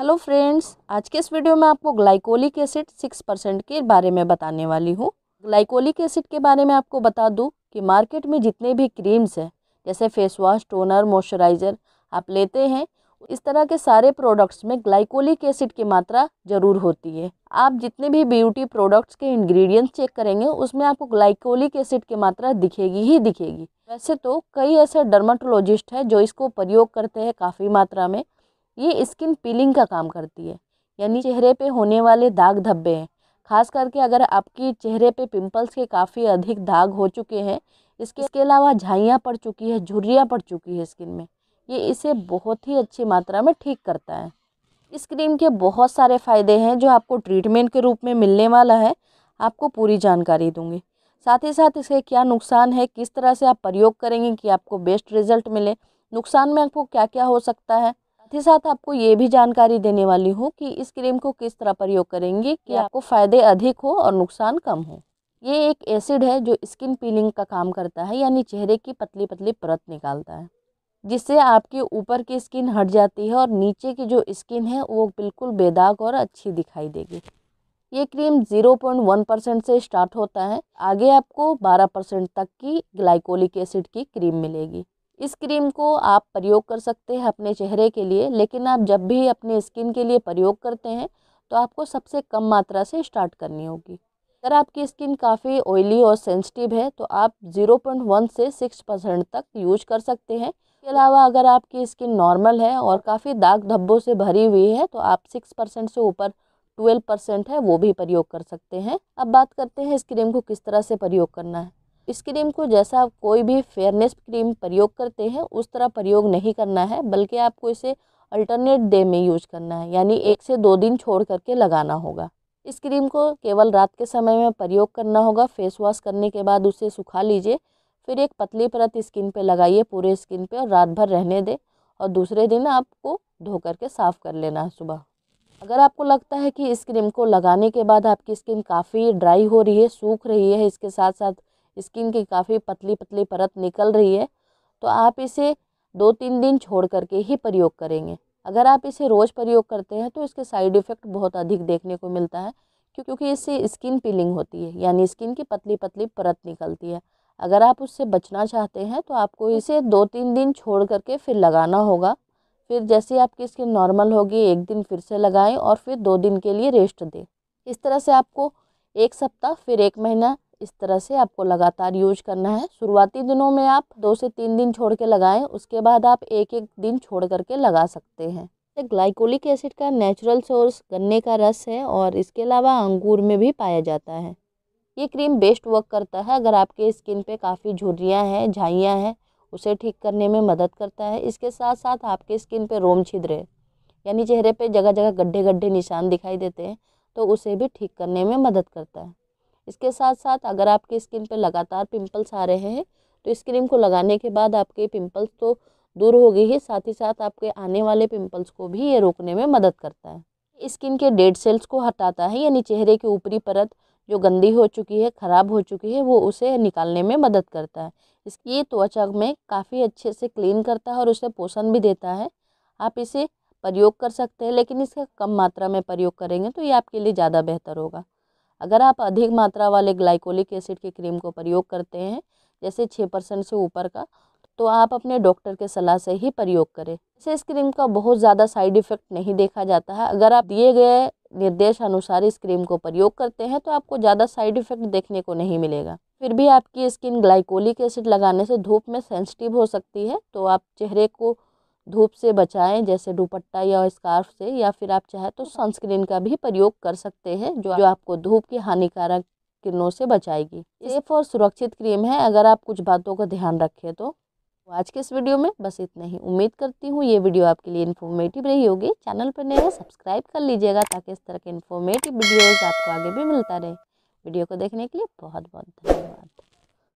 hello friends आज के इस वीडियो में आपको ग्लाइकोलिक एसिड सिक्स परसेंट के बारे में बताने वाली हूँ ग्लाइकोलिक एसिड के बारे में आपको बता दूँ कि मार्केट में जितने भी क्रीम्स हैं जैसे फेस वॉश टोनर मॉइस्चराइज़र आप लेते हैं इस तरह के सारे प्रोडक्ट्स में ग्लाइकोलिक एसिड की मात्रा ज़रूर होती है आप जितने भी ब्यूटी प्रोडक्ट्स के इंग्रेडिएंट्स चेक करेंगे उसमें आपको ग्लाइकोलिक एसिड की मात्रा दिखेगी ही दिखेगी वैसे तो कई ऐसे डर्माटोलॉजिस्ट हैं जो इसको प्रयोग करते हैं काफ़ी मात्रा में ये स्किन पीलिंग का काम करती है यानी चेहरे पे होने वाले दाग धब्बे हैं खास करके अगर आपकी चेहरे पे पिंपल्स के काफ़ी अधिक दाग हो चुके हैं इसके इसके अलावा झाइयाँ पड़ चुकी है झुर्रियाँ पड़ चुकी है स्किन में ये इसे बहुत ही अच्छी मात्रा में ठीक करता है इस क्रीम के बहुत सारे फ़ायदे हैं जो आपको ट्रीटमेंट के रूप में मिलने वाला है आपको पूरी जानकारी दूंगी साथ ही साथ इसके क्या नुकसान है किस तरह से आप प्रयोग करेंगे कि आपको बेस्ट रिजल्ट मिले नुकसान में आपको क्या क्या हो सकता है साथ ही साथ आपको ये भी जानकारी देने वाली हूँ कि इस क्रीम को किस तरह प्रयोग करेंगे कि आपको फ़ायदे अधिक हो और नुकसान कम हो ये एक एसिड है जो स्किन पीलिंग का काम करता है यानी चेहरे की पतली पतली परत निकालता है जिससे आपके ऊपर की स्किन हट जाती है और नीचे की जो स्किन है वो बिल्कुल बेदाग और अच्छी दिखाई देगी ये क्रीम 0.1 परसेंट से स्टार्ट होता है आगे आपको 12 परसेंट तक की ग्लाइकोलिक एसिड की क्रीम मिलेगी इस क्रीम को आप प्रयोग कर सकते हैं अपने चेहरे के लिए लेकिन आप जब भी अपने स्किन के लिए प्रयोग करते हैं तो आपको सबसे कम मात्रा से स्टार्ट करनी होगी अगर आपकी स्किन काफ़ी ऑयली और सेंसिटिव है तो आप 0.1 से 6 परसेंट तक यूज कर सकते हैं इसके अलावा अगर आपकी स्किन नॉर्मल है और काफ़ी दाग धब्बों से भरी हुई है तो आप 6 परसेंट से ऊपर 12 परसेंट है वो भी प्रयोग कर सकते हैं अब बात करते हैं इस क्रीम को किस तरह से प्रयोग करना है इस क्रीम को जैसा आप कोई भी फेयरनेस क्रीम प्रयोग करते हैं उस तरह प्रयोग नहीं करना है बल्कि आपको इसे अल्टरनेट डे में यूज करना है यानी एक से दो दिन छोड़ करके लगाना होगा इस क्रीम को केवल रात के समय में प्रयोग करना होगा फेस वॉश करने के बाद उसे सुखा लीजिए फिर एक पतली परत स्किन पे लगाइए पूरे स्किन पे और रात भर रहने दें और दूसरे दिन आपको धो करके साफ़ कर लेना है सुबह अगर आपको लगता है कि इस क्रीम को लगाने के बाद आपकी स्किन काफ़ी ड्राई हो रही है सूख रही है इसके साथ साथ स्किन की काफ़ी पतली पतली परत निकल रही है तो आप इसे दो तीन दिन छोड़ करके ही प्रयोग करेंगे अगर आप इसे रोज़ प्रयोग करते हैं तो इसके साइड इफ़ेक्ट बहुत अधिक देखने को मिलता है क्यों क्योंकि इससे स्किन पीलिंग होती है यानी स्किन की पतली पतली परत निकलती है अगर आप उससे बचना चाहते हैं तो आपको इसे दो तीन दिन छोड़ करके फिर लगाना होगा फिर जैसे आपकी स्किन नॉर्मल होगी एक दिन फिर से लगाएं और फिर दो दिन के लिए रेस्ट दें इस तरह से आपको एक सप्ताह फिर एक महीना इस तरह से आपको लगातार यूज करना है शुरुआती दिनों में आप दो से तीन दिन छोड़ के लगाएं उसके बाद आप एक एक दिन छोड़ करके लगा सकते हैं ग्लाइकोलिक एसिड का नेचुरल सोर्स गन्ने का रस है और इसके अलावा अंगूर में भी पाया जाता है ये क्रीम बेस्ट वर्क करता है अगर आपके स्किन पे काफ़ी झुर्रियाँ हैं झाइयाँ हैं उसे ठीक करने में मदद करता है इसके साथ साथ आपके स्किन पे रोम छिद्रे यानी चेहरे पे जगह जगह गड्ढे गड्ढे निशान दिखाई देते हैं तो उसे भी ठीक करने में मदद करता है इसके साथ साथ अगर आपके स्किन पर लगातार पिम्पल्स आ रहे हैं तो इस क्रीम को लगाने के बाद आपके पिम्पल्स तो दूर हो गई ही साथ ही साथ आपके आने वाले पिंपल्स को भी ये रोकने में मदद करता है स्किन के डेड सेल्स को हटाता है यानी चेहरे की ऊपरी परत जो गंदी हो चुकी है ख़राब हो चुकी है वो उसे निकालने में मदद करता है इसकी ये त्वचा में काफ़ी अच्छे से क्लीन करता है और उसे पोषण भी देता है आप इसे प्रयोग कर सकते हैं लेकिन इसका कम मात्रा में प्रयोग करेंगे तो ये आपके लिए ज़्यादा बेहतर होगा अगर आप अधिक मात्रा वाले ग्लाइकोलिक एसिड की क्रीम को प्रयोग करते हैं जैसे छः परसेंट से ऊपर का तो आप अपने डॉक्टर के सलाह से ही प्रयोग करें इसे इस क्रीम का बहुत ज़्यादा साइड इफ़ेक्ट नहीं देखा जाता है अगर आप दिए गए निर्देश अनुसार इस क्रीम को प्रयोग करते हैं तो आपको ज़्यादा साइड इफ़ेक्ट देखने को नहीं मिलेगा फिर भी आपकी स्किन ग्लाइकोलिक एसिड लगाने से धूप में सेंसिटिव हो सकती है तो आप चेहरे को धूप से बचाएं जैसे दुपट्टा या स्कार्फ से या फिर आप चाहे तो सनस्क्रीन का भी प्रयोग कर सकते हैं जो जो आपको धूप की हानिकारक किरणों से बचाएगी सेफ और सुरक्षित क्रीम है अगर आप कुछ बातों का ध्यान रखें तो, तो आज के इस वीडियो में बस इतना ही उम्मीद करती हूँ ये वीडियो आपके लिए इन्फॉर्मेटिव रही होगी चैनल पर नए सब्सक्राइब कर लीजिएगा ताकि इस तरह के इन्फॉर्मेटिव वीडियोस आपको आगे भी मिलता रहे वीडियो को देखने के लिए बहुत बहुत धन्यवाद